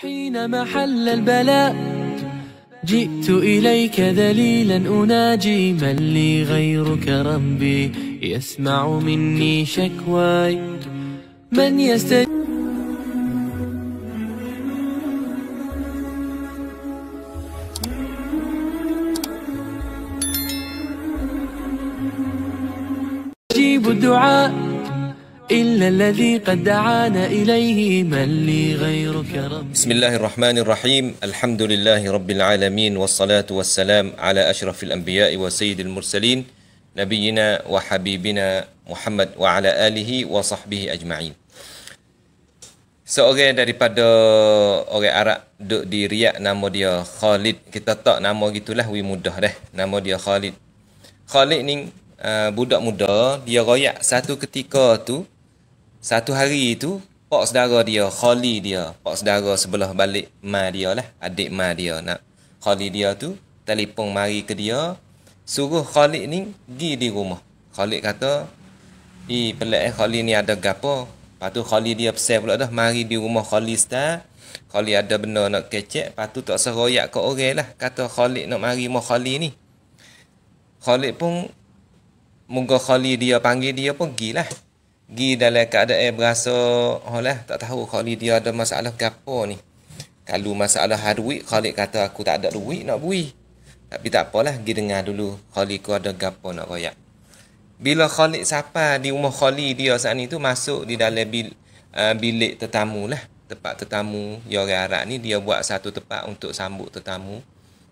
حين محل البلاء جئت إليك ذليلا أناجي من لي غيرك ربي يسمع مني شكواي من يستجيب الدعاء إلا الذي قد دعانا إليه من لي غيرك رب بسم الله الرحمن الرحيم الحمد لله رب العالمين والصلاة والسلام على أشرف الأنبياء وسيد المرسلين نبينا وحبيبنا محمد وعلى آله وصحبه أجمعين Seorang daripada orang Arab duduk di Riyak nama dia Khalid. Kita tak nama gitulah, we mudah dah. Nama dia Khalid. Khalid ni uh, budak muda, dia royak satu ketika tu Satu hari tu Pak saudara dia Khali dia Pak saudara sebelah balik Ma dia lah Adik ma dia nak Khali dia tu Telepon mari ke dia Suruh Khalid ni Gi di rumah Khalid kata I pelik eh Khali ni ada gapo Lepas tu Khali dia pesan pula dah Mari di rumah Khali star Khali ada benda nak kecek Lepas tu tak seroyak ke orang lah Kata Khalid nak mari rumah Khali ni Khalid pun Moga Khali dia panggil dia pun gilah gi dalam keadaan berasa oleh tak tahu kali dia ada masalah ke apa ni kalau masalah duit Khalid kata aku tak ada duit nak bui tapi tak apalah gi dengar dulu Khalid aku ada gapo nak royak bila Khalid siapa di rumah Khalid dia saat ni tu masuk di dalam bil, uh, bilik tetamu lah tempat tetamu yang Arab ni dia buat satu tempat untuk sambut tetamu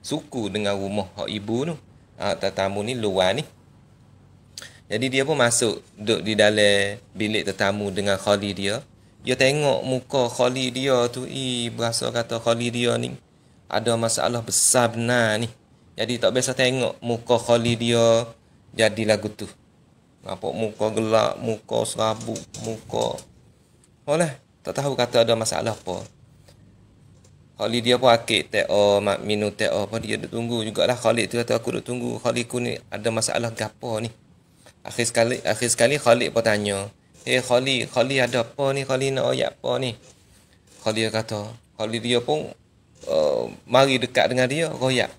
suku dengan rumah hak ibu tu uh, tetamu ni luar ni jadi dia pun masuk duduk di dalam bilik tetamu dengan khali dia. Dia tengok muka khali dia tu, ih berasa kata khali dia ni ada masalah besar benar ni. Jadi tak biasa tengok muka khali dia jadi lagu tu. Nampak muka gelap, muka serabut, muka. Oleh, tak tahu kata ada masalah apa. Khalid dia pun akik teo, oh, mak minum teo oh, pun dia duduk tunggu jugalah. Khalid tu kata aku duduk tunggu, Khalid ku ni ada masalah gapa ni. Akhir sekali akhir sekali Khalid pun tanya, "Hey eh, Khalid, Khalid ada apa ni? Khalid nak ayat apa ni?" Khalid kata, Khalid dia pun uh, mari dekat dengan dia, royak.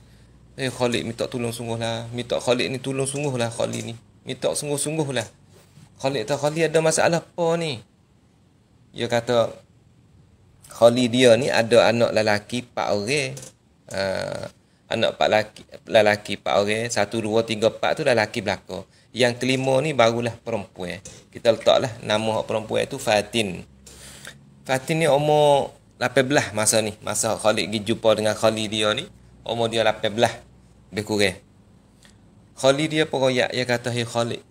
"Hey eh, Khalid, minta tolong sungguhlah. Minta Khalid ni tolong sungguhlah Khalid ni. Minta sungguh-sungguhlah." Khalid tahu Khalid ada masalah apa ni? Dia kata, Khalid dia ni ada anak lelaki empat orang. Uh, anak pak lelaki, lelaki pak orang. Satu, dua, tiga, empat tu lelaki belakang. Yang kelima ni barulah perempuan. Kita letaklah nama hak perempuan tu Fatin. Fatin ni umur 18 masa ni. Masa Khalid pergi jumpa dengan Khalid dia ni. Umur dia 18. Lebih kurang. Khalid dia peroyak. Dia kata, hey Khalid.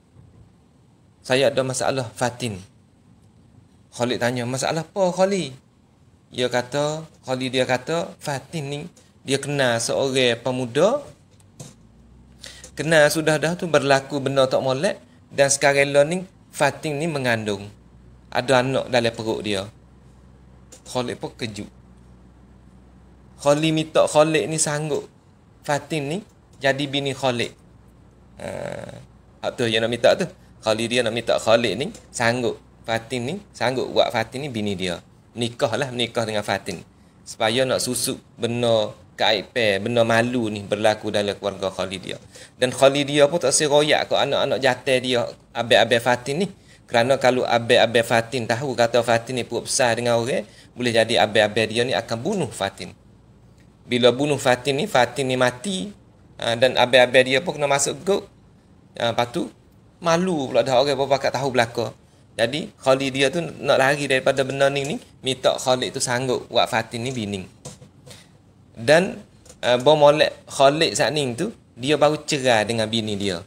Saya ada masalah Fatin. Khalid tanya, masalah apa Khalid? Dia kata, Khalid dia kata, Fatin ni dia kenal seorang pemuda kena sudah dah tu berlaku benda tak molek dan sekarang learning ni Fatin ni mengandung ada anak dalam perut dia Khalid pun kejut Khalid minta Khalid ni sanggup Fatin ni jadi bini Khalid uh, ah, apa tu yang nak minta tu Khalid dia nak minta Khalid ni sanggup Fatin ni sanggup buat Fatin ni bini dia nikah lah nikah dengan Fatin supaya nak susuk benar kaipai eh, benda malu ni berlaku dalam keluarga Khalidiyah. Dan Khalidiyah pun tak seroyak ke anak-anak jatah dia abis-abis Fatin ni. Kerana kalau abis-abis Fatin tahu kata Fatin ni pun besar dengan orang, eh, boleh jadi abis-abis dia ni akan bunuh Fatin. Bila bunuh Fatin ni, Fatin ni mati ha, dan abis-abis dia pun kena masuk ke ha, Lepas tu, malu pula dah orang berapa kat tahu belakang. Jadi Khalid dia tu nak lari daripada benda ni ni, minta Khalid tu sanggup buat Fatin ni bining dan uh, bom molek Khalid Sa'ning tu dia baru cerai dengan bini dia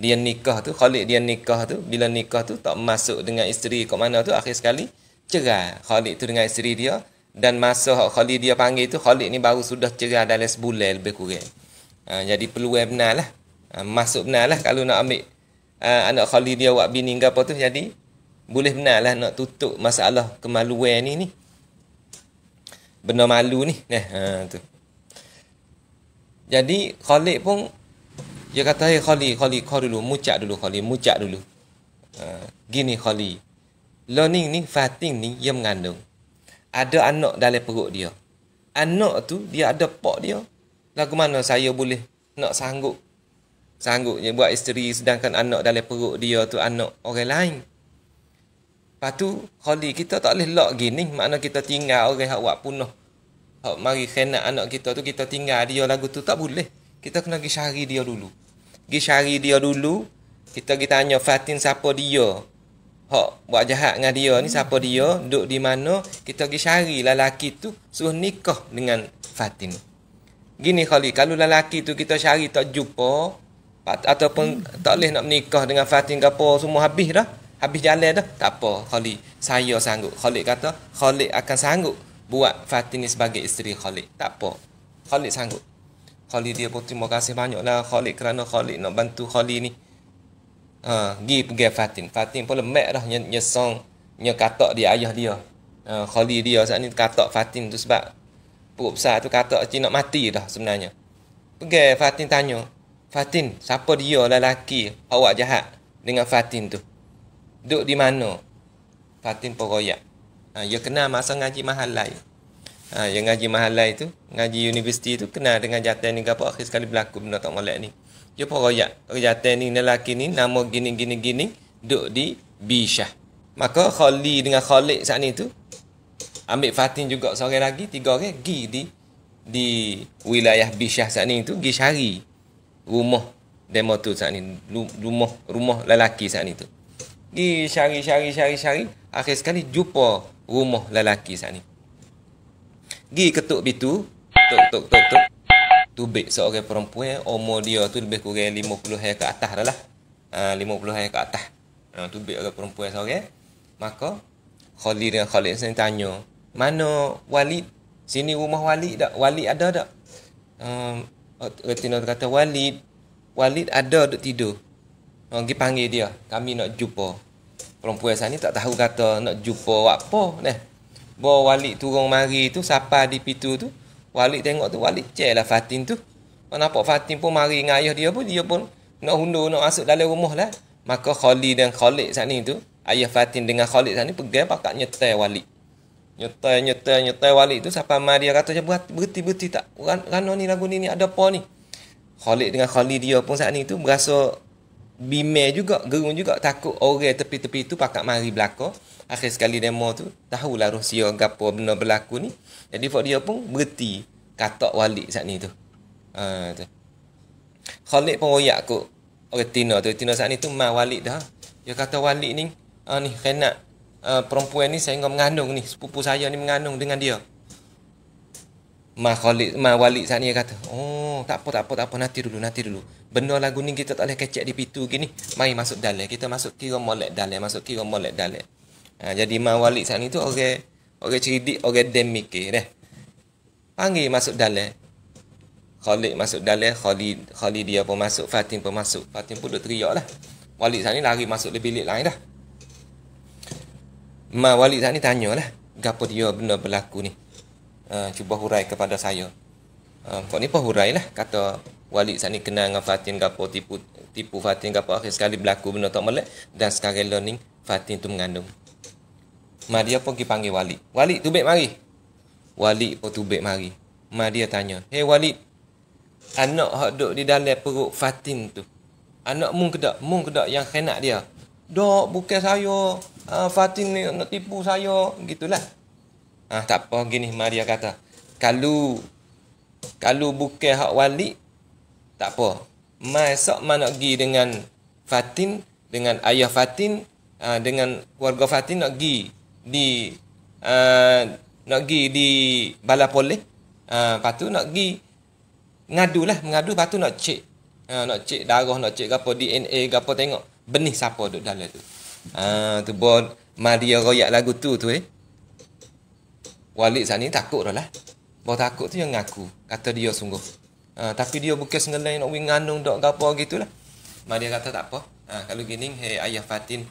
dia nikah tu Khalid dia nikah tu bila nikah tu tak masuk dengan isteri kat mana tu akhir sekali cerai Khalid tu dengan isteri dia dan masa Khalid dia panggil tu Khalid ni baru sudah cerai dalam sebulan lebih kurang uh, jadi peluang benar lah uh, masuk benar lah kalau nak ambil uh, anak Khalid dia buat bini ke apa tu jadi boleh benar lah nak tutup masalah kemaluan ni ni benda malu ni eh ha tu jadi Khalid pun dia kata hey Khalid Khalid kau dulu mucak dulu Khalid mucak dulu ha, gini Khalid learning ni Fatin ni dia mengandung ada anak dalam perut dia anak tu dia ada pak dia lagu mana saya boleh nak sanggup sanggup buat isteri sedangkan anak dalam perut dia tu anak orang lain Lepas tu, kali kita tak boleh lock gini, makna kita tinggal orang yang buat punah. Hak mari khianat anak kita tu, kita tinggal dia lagu tu, tak boleh. Kita kena pergi cari dia dulu. Pergi cari dia dulu, kita kita tanya Fatin siapa dia. Hak buat jahat dengan dia ni, siapa dia, duduk di mana. Kita pergi cari lelaki tu, suruh nikah dengan Fatin. Gini kali, kalau lelaki tu kita cari tak jumpa, ataupun tak boleh nak menikah dengan Fatin ke apa, semua habis dah habis jalan dah tak apa Khalid saya sanggup Khalid kata Khalid akan sanggup buat Fatini sebagai isteri Khalid tak apa Khalid sanggup Khalid dia pun terima kasih lah. Khalid kerana Khalid nak bantu Khalid ni uh, pergi pergi Fatin Fatin pun lemak dah nyesong nyekatak dia ayah dia uh, Khalid dia saat ni katak Fatin tu sebab Puk besar tu kata Cik nak mati dah sebenarnya Pergi Fatin tanya Fatin, siapa dia lelaki awak jahat dengan Fatin tu? duduk di mana Fatin Poroyak ha, dia ya kenal masa ngaji mahalai ha, dia ya ngaji mahal lain tu ngaji universiti tu kenal dengan jatah ni apa akhir sekali berlaku benda tak molek ni dia ya Poroyak jatah ni lelaki ni nama gini gini gini duduk di Bishah maka Khali dengan Khalid saat ni tu ambil Fatin juga seorang lagi tiga orang pergi di di wilayah Bishah saat ni tu pergi cari rumah demo tu saat ni rumah rumah lelaki saat ni tu Pergi cari cari cari cari Akhir sekali jumpa rumah lelaki sana. Pergi ketuk pintu. Ketuk, ketuk, ketuk, ketuk. Tu baik seorang perempuan. Umur dia tu lebih kurang 50 hari ke atas dah lah. Ha, uh, 50 hari ke atas. Uh, tu baik orang perempuan seorang. Maka, Khalid dan Khalid saya tanya. Mana Walid? Sini rumah Walid tak? Walid ada tak? Um, ha, Retina kata, Walid. Walid ada duduk tidur. Pergi panggil dia. Kami nak jumpa. Perempuan sana tak tahu kata nak jumpa apa. Nah. Bawa walik turun mari tu. Sapa di pintu tu. Walik tengok tu. Walik cek lah Fatin tu. Kau nampak Fatin pun mari dengan ayah dia pun. Dia pun nak hundur nak masuk dalam rumah lah. Maka Khali dan Khalid sana tu. Ayah Fatin dengan Khalid sana pegang pakat nyetai walik. Nyetai, nyetai, nyetai walik tu. Sapa mari dia kata macam berhenti-berhenti tak. Rana ni lagu ni ni ada apa ni. Khalid dengan Khalid dia pun saat ni tu berasa bimel juga, gerung juga takut orang tepi-tepi tu pakak mari belaka. Akhir sekali demo tu, tahulah Rusia gapo benda berlaku ni. Jadi fak dia pun berhenti kata Walid saat ni tu. Ha, tu. Khalid pun royak aku orang Tina tu. Tina saat ni tu mak Walid dah. Dia kata Walid ni, ah, ni kena uh, perempuan ni saya ingat mengandung ni. Sepupu saya ni mengandung dengan dia. Mak Khalid, sana dia kata, oh tak apa, tak apa, tak apa, nanti dulu, nanti dulu. Benda lagu ni kita tak boleh kecek di pintu gini. Mari masuk dalek, kita masuk kira molek dalek, masuk kira molek dalek. Ha, jadi Mak sana itu orang, okay, orang okay ceridik, orang okay demikir deh. Panggil masuk dalek. Khalid masuk dalek, Khalid, Khalid dia pun masuk, Fatin pun masuk. Fatin pun duduk teriak lah. Walid sana lari masuk di bilik lain dah. Mak Walid sana tanya lah, gapo dia benda berlaku ni. Eh, cuba hurai kepada saya. Uh, kau ni pun hurai lah. Kata wali saat ni kenal dengan Fatin gapo tipu tipu Fatin gapo akhir sekali berlaku benda tak melek dan sekarang learning Fatin tu mengandung. Madia pun pergi panggil Wali Walid tubik mari. Wali pun tubik mari. Madia tanya, "Hei wali, anak hak duduk di dalam perut Fatin tu. Anak mung kedak, mung kedak yang kena dia. Dok bukan saya. Uh, Fatin ni nak tipu saya." Gitulah. Ah, tak apa gini Maria kata. Kalau kalau bukan hak wali tak apa. Masak mana nak gi dengan Fatin, dengan ayah Fatin, uh, dengan keluarga Fatin nak gi di uh, nak gi di bala polis. Uh, ah, lepas tu nak pergi ngadu lah, mengadu lepas nak cek. Uh, nak cek darah, nak cek apa DNA, apa tengok benih siapa duduk dalam tu. Ah uh, tu buat Maria royak lagu tu tu eh. Walid saat ni takut dah lah. Bawa takut tu yang ngaku. Kata dia sungguh. Uh, tapi dia bukan sengelai nak wing nganung dok gapo gitulah. Mak dia kata tak apa. Uh, kalau gini hey ayah Fatin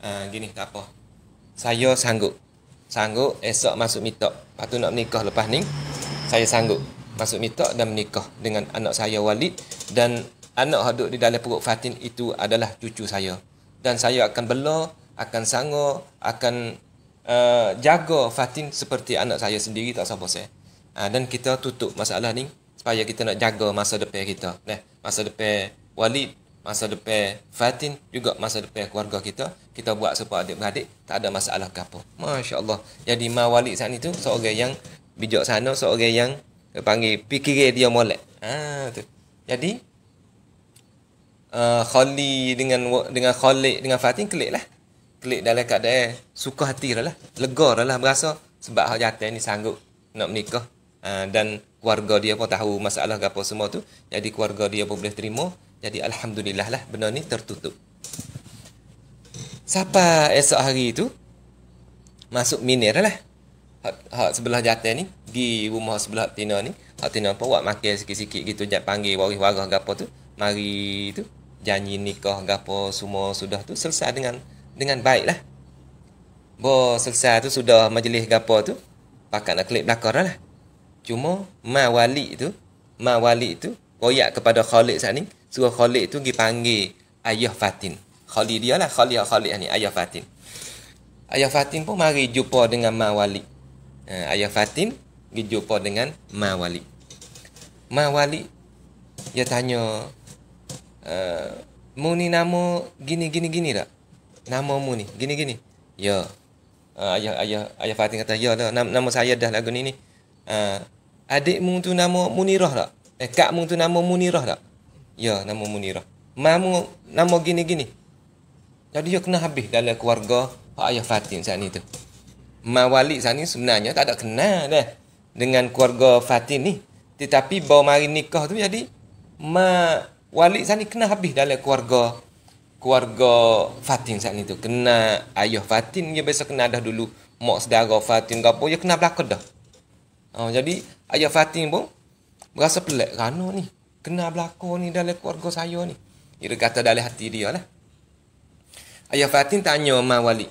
uh, gini tak apa. Saya sanggup. Sanggup esok masuk mitok. Patu nak menikah lepas ni. Saya sanggup masuk mitok dan menikah dengan anak saya Walid dan anak hadut di dalam perut Fatin itu adalah cucu saya. Dan saya akan bela, akan sanggup, akan uh, jaga Fatin seperti anak saya sendiri tak sabar saya. Uh, eh, dan kita tutup masalah ni supaya kita nak jaga masa depan kita. Nah, masa depan wali, masa depan Fatin juga masa depan keluarga kita kita buat sebab adik-beradik tak ada masalah ke apa masya-Allah jadi mak wali saat itu seorang yang bijak sana seorang yang panggil fikir dia molek ha tu jadi uh, eh, Khali dengan dengan Khalid dengan Fatin kelik lah klik dalam keadaan suka hati lah. Lega lah berasa sebab hal jatuh ni sanggup nak menikah. Ha, dan keluarga dia pun tahu masalah apa semua tu. Jadi keluarga dia pun boleh terima. Jadi Alhamdulillah lah benda ni tertutup. Siapa esok hari tu masuk minir lah. Hak, sebelah jatuh ni. Di rumah sebelah tina ni. Hak tina pun buat makan sikit-sikit gitu. Jat panggil waris-waris apa tu. Mari tu janji nikah gapo semua sudah tu selesai dengan dengan baiklah. Bo selesai tu sudah majlis gapo tu, pakatlah kelip belakang lah. Cuma ma wali tu, ma wali tu koyak kepada Khalid saat ni, suruh Khalid tu pergi panggil ayah Fatin. Khalid dia lah, Khalid Khalid ni, ayah Fatin. Ayah Fatin pun mari jumpa dengan ma wali. Ha, ayah Fatin pergi jumpa dengan ma wali. Ma wali dia tanya, uh, mu ni nama gini gini gini tak? nama mu ni gini gini ya uh, ayah ayah ayah Fatin kata ya lah nama, nama saya dah lagu ni ni uh, ah, adik mu tu nama Munirah tak eh kak mu tu nama Munirah tak ya nama Munirah mamu nama gini gini jadi dia kena habis dalam keluarga Pak Ayah Fatin saat ni tu Ma wali saat ni sebenarnya tak ada kenal dah dengan keluarga Fatin ni tetapi bawa mari nikah tu jadi Ma wali saat ni kena habis dalam keluarga keluarga Fatin saat itu kena ayah Fatin dia biasa kena dah dulu mak saudara Fatin gapo dia kena belaka dah. Oh, jadi ayah Fatin pun berasa pelik rana ni kena belaka ni dalam keluarga saya ni. Dia kata dalam hati dia lah. Ayah Fatin tanya Mak Wali.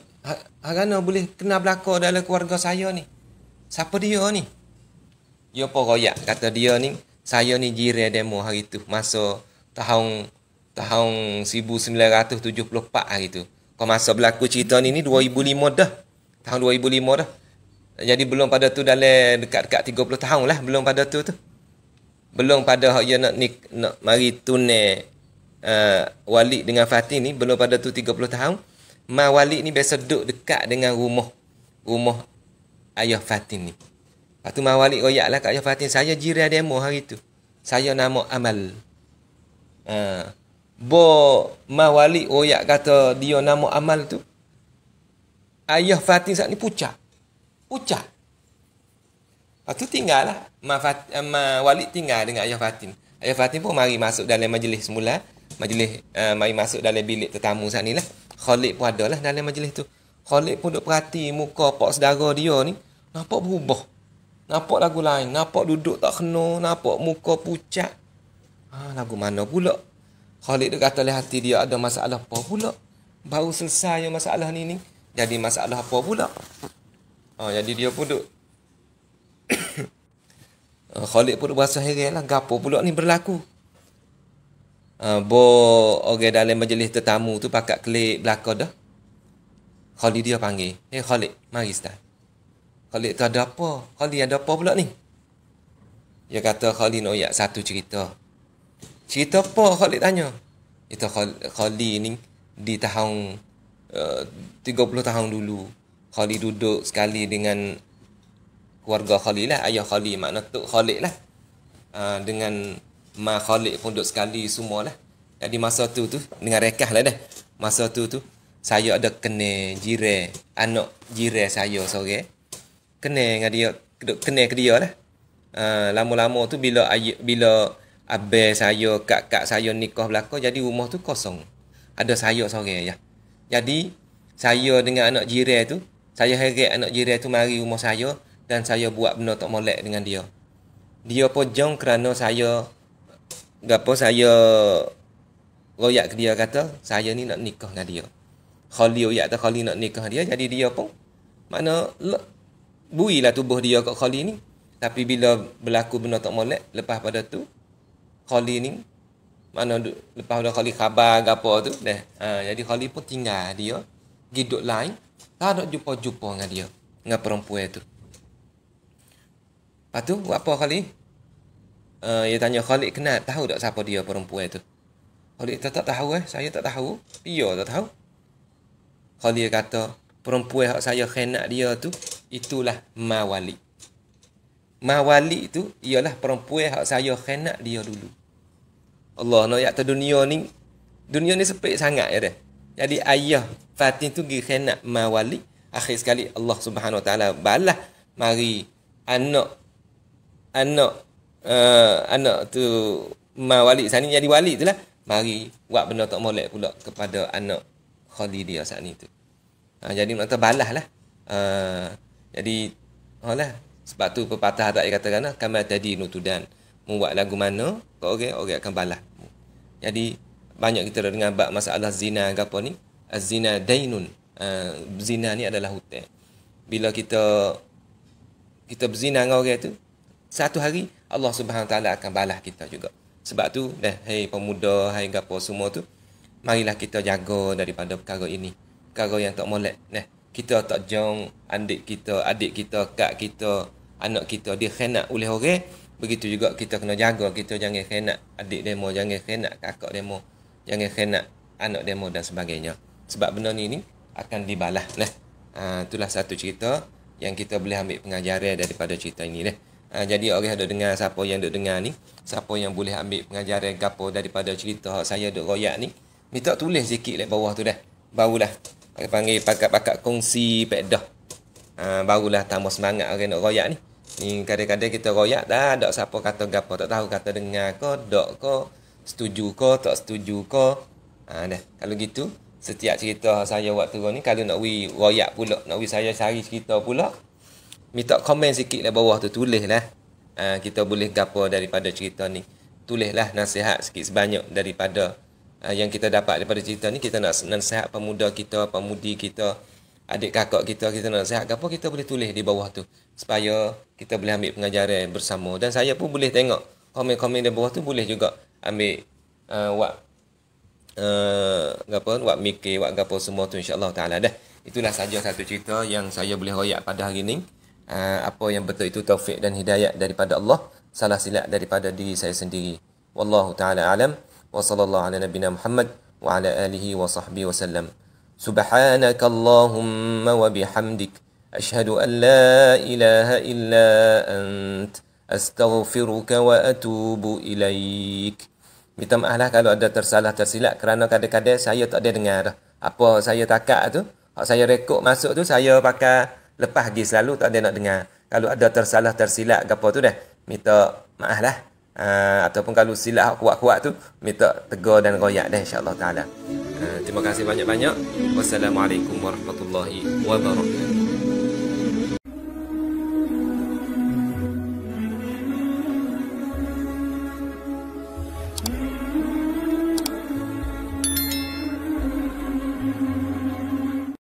Harana ha, boleh kena belaka dalam keluarga saya ni? Siapa dia ni? Dia pun royak kata dia ni. Saya ni jiran demo hari tu. Masa tahun tahun 1974 hari tu. Kau masa berlaku cerita ni ni 2005 dah. Tahun 2005 dah. Jadi belum pada tu dalam dekat-dekat 30 tahun lah belum pada tu tu. Belum pada hak nak ni nak mari tunai uh, Walid dengan Fatih ni belum pada tu 30 tahun. Ma Walid ni biasa duduk dekat dengan rumah rumah ayah Fatih ni. Lepas tu Ma Walid royak lah kat ayah Fatih Saya jiran demo hari tu. Saya nama Amal. Uh, bo mawali oyak oh, kata dia nama amal tu ayah Fatin saat ni pucat pucat Lepas tu tinggal lah. Ma, eh, Ma Walid tinggal dengan Ayah Fatin. Ayah Fatin pun mari masuk dalam majlis semula. Majlis, uh, mari masuk dalam bilik tetamu sana lah. Khalid pun ada lah dalam majlis tu. Khalid pun duduk perhati muka pak sedara dia ni. Nampak berubah. Nampak lagu lain. Nampak duduk tak kena. Nampak muka pucat. Ha, lagu mana pula? Khalid dia kata oleh hati dia ada masalah apa pula. Baru selesainya masalah ni ni. Jadi masalah apa pula. Oh, jadi dia pun duk. Eh, Khalid pun berasa heran lah. Gapa pula ni berlaku. Uh, bo orang okay, dalam majlis tetamu tu pakat kelik belaka dah. Khalid dia panggil. Eh hey, Khalid, mari start. Khalid tu ada apa? Khalid ada apa pula ni? Dia kata Khalid nak no, ya, satu cerita. Cerita apa Khalid tanya? itu Khalid ni di tahun eh, uh, 30 tahun dulu. Khalid duduk sekali dengan keluarga Khalid lah. Ayah Khalid makna tu Khalid lah. Uh, dengan Ma Khalid pun duduk sekali semua lah. Jadi masa tu tu, dengan rekah lah dah. Masa tu tu, saya ada kena jire, anak jire saya sore. Kena dengan dia, kena ke dia lah. Uh, lama-lama tu bila ayah, bila Abel saya, kak saya nikah belakang Jadi rumah tu kosong Ada saya sorang ya Jadi saya dengan anak jirai tu Saya heret anak jirai tu mari rumah saya Dan saya buat benda tak molek dengan dia Dia pojong kerana saya Gapo saya Royak ke dia kata Saya ni nak nikah dengan dia Khali royak tu khali nak nikah dia Jadi dia pun Mana Builah tubuh dia kat khali ni Tapi bila berlaku benda tak molek Lepas pada tu Khali ni mana duk, lepas dah Khali khabar ke tu deh. Ha, jadi Khali pun tinggal dia pergi duduk lain tak lah nak jumpa-jumpa dengan dia dengan perempuan tu lepas tu buat apa Khali uh, ha, dia tanya Khali kenal tahu tak siapa dia perempuan tu Khali tak, tak tahu eh saya tak tahu dia tak tahu Khali kata perempuan yang saya kenal dia tu itulah mawali. Mahwali tu ialah perempuan hak saya khianat dia dulu. Allah nak yakta dunia ni dunia ni sepek sangat ya deh. Jadi ayah Fatin tu gi khianat mahwali. akhir sekali Allah Subhanahu Wa Taala balas mari anak anak uh, anak tu mahwali sana jadi wali tu lah mari buat benda tak molek pula kepada anak Khalidiyah saat ni tu. Uh, jadi nak terbalah lah. Uh, ha, jadi, oh lah, sebab tu pepatah tak dia katakan lah, kamal tadi nutudan. Membuat lagu mana, kau okay, orang, akan balas. Jadi, banyak kita dah dengar bab masalah zina ke apa ni. Zina dainun. Uh, zina ni adalah hutang. Bila kita kita berzina dengan orang tu, satu hari Allah Subhanahu taala akan balas kita juga. Sebab tu, dah, hai pemuda, hai hey, gapo semua tu, marilah kita jaga daripada perkara ini. Perkara yang tak molek. Nah, kita tak jauh adik kita, adik kita, kak kita, anak kita dia khianat oleh orang. Begitu juga kita kena jaga kita jangan khianat adik demo, jangan khianat kakak demo, jangan khianat anak demo dan sebagainya. Sebab benda ni ni akan dibalas. Nah, ha, itulah satu cerita yang kita boleh ambil pengajaran daripada cerita ini deh. Ha, jadi orang yang dengar siapa yang duk dengar ni, siapa yang boleh ambil pengajaran gapo daripada cerita saya duk royak ni, minta tulis sikit lek bawah tu deh. Barulah dia panggil pakat-pakat kongsi pedah. Uh, ha, barulah tambah semangat orang nak royak ni. Ni kadang-kadang kita royak dah ada siapa kata gapo tak tahu kata dengar ke dok ko setuju ko tak setuju ko. Ah dah. Kalau gitu setiap cerita saya waktu ni kalau nak wi royak pula nak wi saya cari cerita pula minta komen sikit lah bawah tu tulislah. Uh, ha, kita boleh gapo daripada cerita ni. Tulislah nasihat sikit sebanyak daripada Ah, yang kita dapat daripada cerita ni kita nak sehat pemuda kita, pemudi kita, adik kakak kita, kita nak sehat apa kita boleh tulis di bawah tu supaya kita boleh ambil pengajaran bersama dan saya pun boleh tengok komen-komen di bawah tu boleh juga ambil uh, wak uh, apa wak mikir wak apa semua tu insya Allah taala dah itulah saja satu cerita yang saya boleh royak pada hari ini uh, apa yang betul itu taufik dan hidayah daripada Allah salah silap daripada diri saya sendiri wallahu taala alam wa sallallahu ala nabina Muhammad wa ala alihi wa sahbihi wa sallam. Subhanaka Allahumma wa bihamdik. Ashhadu an la ilaha illa ant. Astaghfiruka wa atubu ilaik. Minta maaflah kalau ada tersalah tersilap kerana kadang-kadang saya tak ada dengar apa saya takat tu. Kalau saya rekod masuk tu saya pakai lepas pergi selalu tak ada nak dengar. Kalau ada tersalah tersilap apa tu dah. Minta maaflah. lah uh, ataupun kalau silap kuat-kuat tu minta tegur dan royak dah insyaallah taala uh, terima kasih banyak-banyak wassalamualaikum warahmatullahi wabarakatuh